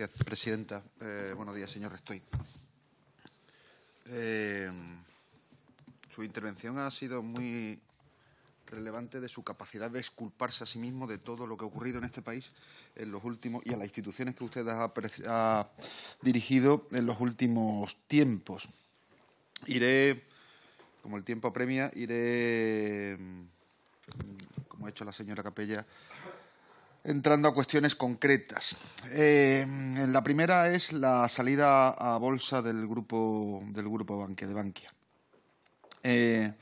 gracias, presidenta. Eh, buenos días, señor Restoy. Eh, su intervención ha sido muy relevante de su capacidad de exculparse a sí mismo de todo lo que ha ocurrido en este país en los últimos y a las instituciones que usted ha dirigido en los últimos tiempos. Iré, como el tiempo apremia, iré, mm, como ha hecho la señora Capella, entrando a cuestiones concretas. Eh, la primera es la salida a bolsa del grupo, del de Bankia. Eh,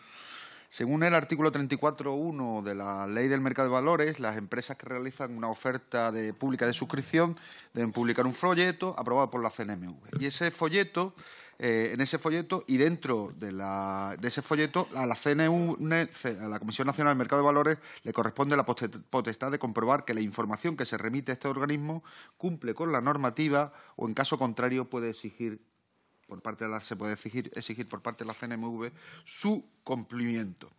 según el artículo 34.1 de la Ley del Mercado de Valores, las empresas que realizan una oferta de, pública de suscripción deben publicar un folleto aprobado por la CNMV. Y ese folleto eh, en ese folleto y dentro de, ese folleto a la a la Comisión Nacional del Mercado de Valores, le corresponde la potestad de comprobar que la información que se remite a este organismo cumple con la normativa o, en caso contrario, puede exigir por parte de la, se puede exigir, exigir por parte de la CNMV su cumplimiento.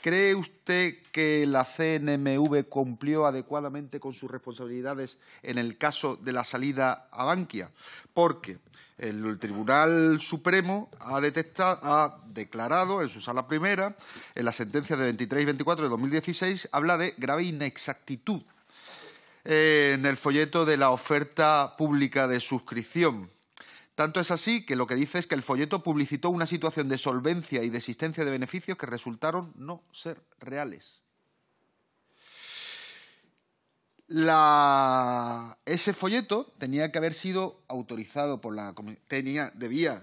¿Cree usted que la CNMV cumplió adecuadamente con sus responsabilidades en el caso de la salida a Bankia? Porque el Tribunal Supremo ha, declarado en su sala primera, en la sentencia de 23 y 24 de 2016, habla de grave inexactitud en el folleto de la oferta pública de suscripción. Tanto es así que lo que dice es que el folleto publicitó una situación de solvencia y de existencia de beneficios que resultaron no ser reales. La, ese folleto tenía que haber sido autorizado por la tenía debía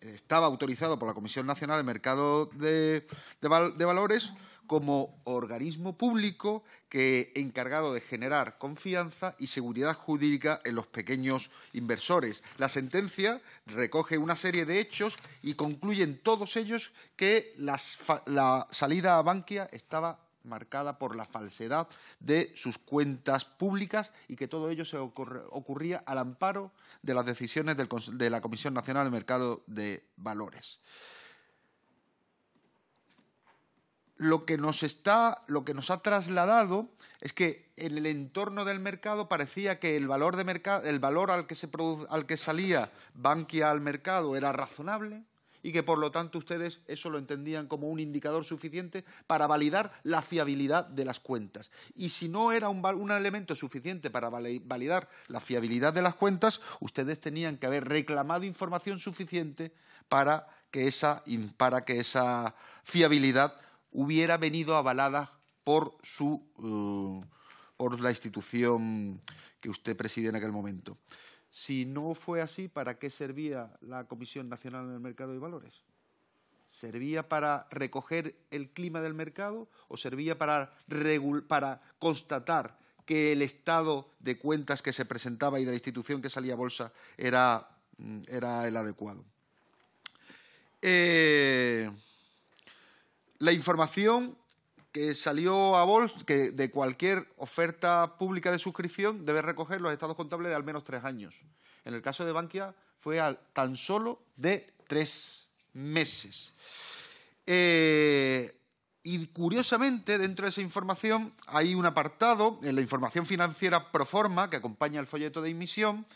estaba autorizado por la Comisión Nacional de Mercado de, Valores como organismo público que encargado de generar confianza y seguridad jurídica en los pequeños inversores. La sentencia recoge una serie de hechos y concluyen todos ellos que la salida a Bankia estaba marcada por la falsedad de sus cuentas públicas y que todo ello se ocurría al amparo de las decisiones de la Comisión Nacional de Mercado de Valores. Lo que, nos está, lo que nos ha trasladado es que en el entorno del mercado parecía que el valor, de el valor al, que se al que salía Bankia al mercado era razonable, y que por lo tanto ustedes eso lo entendían como un indicador suficiente para validar la fiabilidad de las cuentas. Y si no era un, elemento suficiente para validar la fiabilidad de las cuentas, ustedes tenían que haber reclamado información suficiente para que esa, que esa fiabilidad hubiera venido avalada por su uh, por la institución que usted preside en aquel momento. Si no fue así, ¿para qué servía la Comisión Nacional del Mercado de Valores? ¿Servía para recoger el clima del mercado o servía para, constatar que el estado de cuentas que se presentaba y de la institución que salía a bolsa era, mm, el adecuado? Eh, la información que salió a Bols, que de cualquier oferta pública de suscripción debe recoger los estados contables de al menos tres años. En el caso de Bankia fue al, tan solo de tres meses. Eh, y curiosamente, dentro de esa información hay un apartado, en la información financiera proforma que acompaña el folleto de emisión,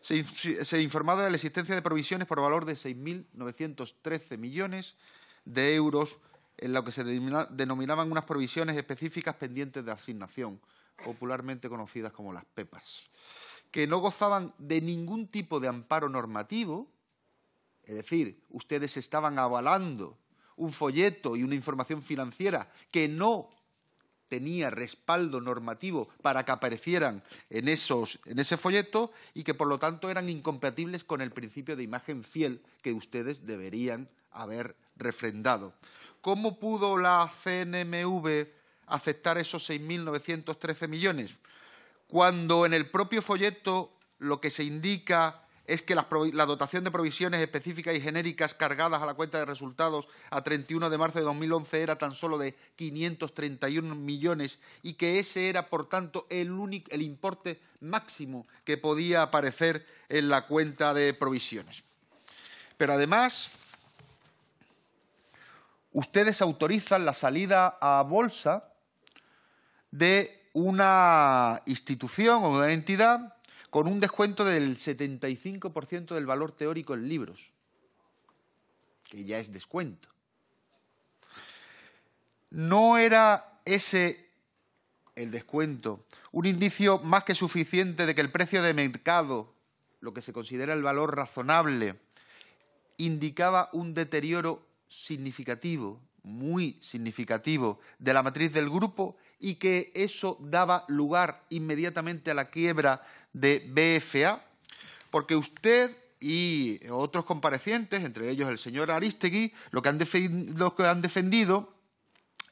se, se informaba de la existencia de provisiones por valor de 6.913 millones de euros en lo que se denominaban unas provisiones específicas pendientes de asignación, popularmente conocidas como las PEPAS, que no gozaban de ningún tipo de amparo normativo, es decir, ustedes estaban avalando un folleto y una información financiera que no tenía respaldo normativo para que aparecieran en, en ese folleto y que por lo tanto eran incompatibles con el principio de imagen fiel que ustedes deberían haber refrendado. ¿Cómo pudo la CNMV aceptar esos 6.913 millones? Cuando en el propio folleto lo que se indica es que la, dotación de provisiones específicas y genéricas cargadas a la cuenta de resultados a 31 de marzo de 2011 era tan solo de 531 millones y que ese era, por tanto, el, único, el importe máximo que podía aparecer en la cuenta de provisiones. Pero además, ustedes autorizan la salida a bolsa de una institución o una entidad con un descuento del 75% del valor teórico en libros, que ya es descuento. ¿No era ese el descuento un indicio más que suficiente de que el precio de mercado, lo que se considera el valor razonable, indicaba un deterioro significativo, muy significativo, de la matriz del grupo y que eso daba lugar inmediatamente a la quiebra de BFA, porque usted y otros comparecientes, entre ellos el señor Aristegui, lo que han, que han defendido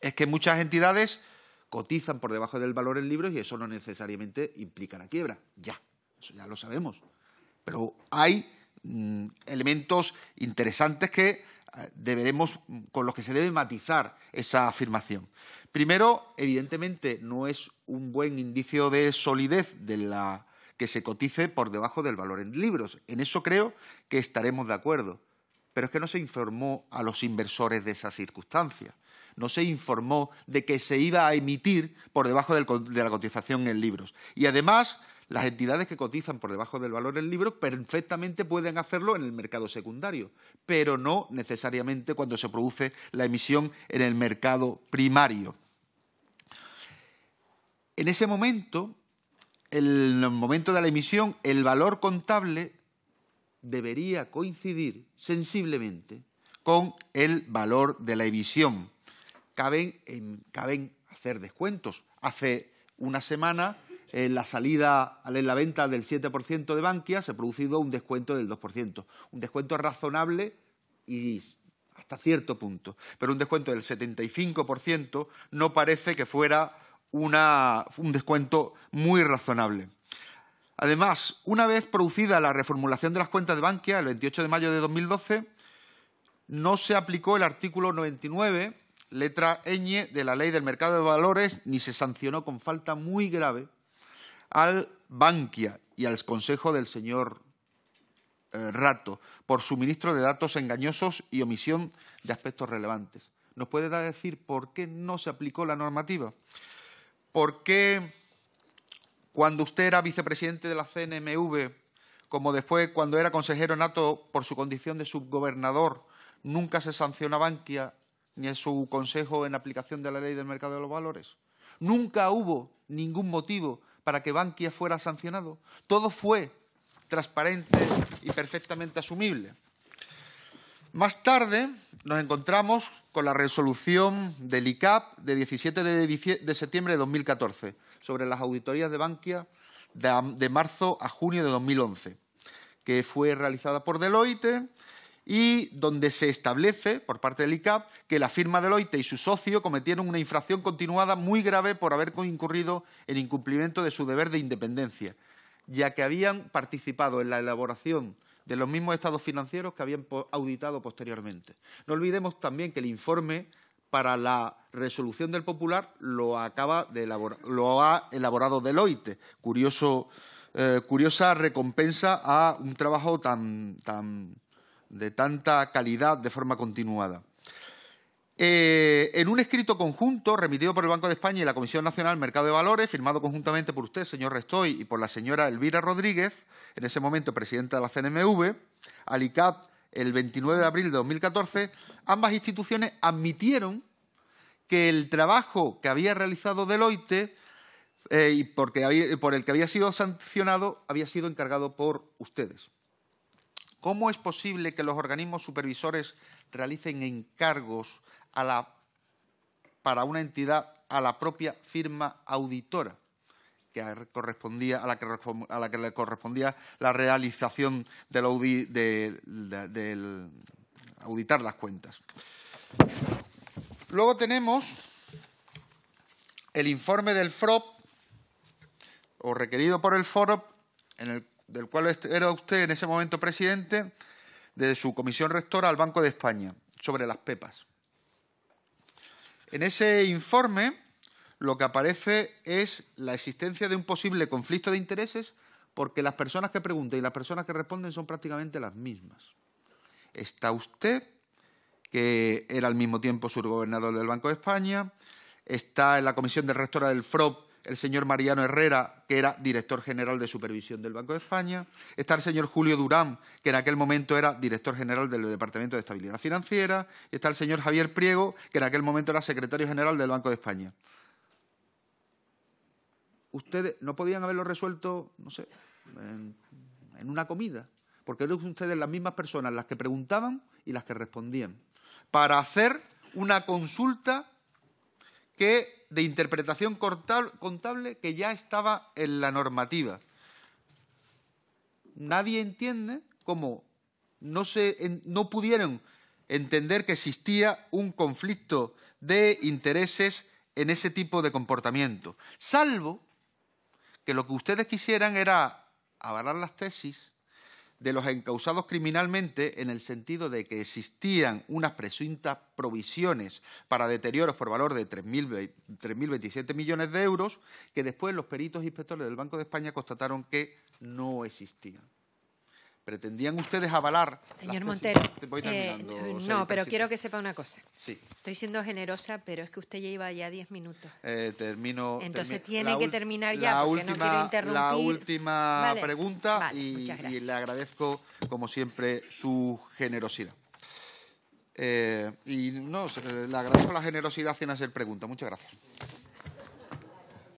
es que muchas entidades cotizan por debajo del valor en libros y eso no necesariamente implica la quiebra. Ya, eso ya lo sabemos. Pero hay mm, elementos interesantes que eh, deberemos, mm, con los que se debe matizar esa afirmación. Primero, evidentemente, no es un buen indicio de solidez de la que se cotice por debajo del valor en libros. En eso creo que estaremos de acuerdo. Pero es que no se informó a los inversores de esa circunstancia. No se informó de que se iba a emitir por debajo de la cotización en libros. Y además, las entidades que cotizan por debajo del valor del libro perfectamente pueden hacerlo en el mercado secundario, pero no necesariamente cuando se produce la emisión en el mercado primario. En ese momento, en el momento de la emisión, el valor contable debería coincidir sensiblemente con el valor de la emisión. Caben, caben hacer descuentos. Hace una semana en la salida, en la venta del 7% de Bankia, se ha producido un descuento del 2%. Un descuento razonable y hasta cierto punto. Pero un descuento del 75% no parece que fuera un descuento muy razonable. Además, una vez producida la reformulación de las cuentas de Bankia, el 28 de mayo de 2012, no se aplicó el artículo 99, letra ñ, de la Ley del Mercado de Valores, ni se sancionó con falta muy grave al Bankia y al Consejo del señor eh, Rato por suministro de datos engañosos y omisión de aspectos relevantes. ¿Nos puede decir por qué no se aplicó la normativa? ¿Por qué cuando usted era vicepresidente de la CNMV, como después cuando era consejero nato por su condición de subgobernador, nunca se sanciona Bankia ni a su consejo en aplicación de la ley del mercado de los valores? Nunca hubo ningún motivo para que Bankia fuera sancionado. Todo fue transparente y perfectamente asumible. Más tarde nos encontramos con la resolución del ICAP de 17 de septiembre de 2014 sobre las auditorías de Bankia de marzo a junio de 2011, que fue realizada por Deloitte y donde se establece por parte del ICAP que la firma Deloitte y su socio cometieron una infracción continuada muy grave por haber incurrido en incumplimiento de su deber de independencia, ya que habían participado en la elaboración de los mismos estados financieros que habían auditado posteriormente. No olvidemos también que el informe para la resolución del popular lo acaba de lo ha elaborado Deloitte. Eh, curiosa recompensa a un trabajo tan de tanta calidad de forma continuada. Eh, en un escrito conjunto remitido por el Banco de España y la Comisión Nacional Mercado de Valores, firmado conjuntamente por usted, señor Restoy, y por la señora Elvira Rodríguez, en ese momento presidenta de la CNMV, al el 29 de abril de 2014, ambas instituciones admitieron que el trabajo que había realizado Deloitte eh, y por el que había sido sancionado había sido encargado por ustedes. ¿Cómo es posible que los organismos supervisores realicen encargos para una entidad a la propia firma auditora? que correspondía a la que, le correspondía la realización de, del auditar las cuentas. Luego tenemos el informe del FROP o requerido por el FROP en el del cual era usted en ese momento presidente, de su comisión rectora al Banco de España, sobre las pepas. En ese informe lo que aparece es la existencia de un posible conflicto de intereses porque las personas que preguntan y las personas que responden son prácticamente las mismas. Está usted, que era al mismo tiempo subgobernador del Banco de España, está en la comisión de rectora del FROP el señor Mariano Herrera, que era director general de supervisión del Banco de España, está el señor Julio Durán, que en aquel momento era director general del Departamento de Estabilidad Financiera, está el señor Javier Priego, que en aquel momento era secretario general del Banco de España. Ustedes no podían haberlo resuelto, no sé, en, en una comida, porque eran ustedes las mismas personas las que preguntaban y las que respondían, para hacer una consulta que de interpretación contable que ya estaba en la normativa. Nadie entiende cómo no, se, no pudieron entender que existía un conflicto de intereses en ese tipo de comportamiento, salvo que lo que ustedes quisieran era avalar las tesis de los encausados criminalmente en el sentido de que existían unas presuntas provisiones para deterioros por valor de 3.027 millones de euros que después los peritos inspectores del Banco de España constataron que no existían. ¿Pretendían ustedes avalar? Señor Montero, no, pero quiero que sepa una cosa. Estoy siendo generosa, pero es que usted ya lleva ya diez minutos. Eh, termino. Entonces tiene que terminar ya, la porque última, no quiero interrumpir. La última pregunta y, le agradezco, como siempre, su generosidad. Eh, y no, le agradezco la generosidad sin hacer pregunta. Muchas gracias.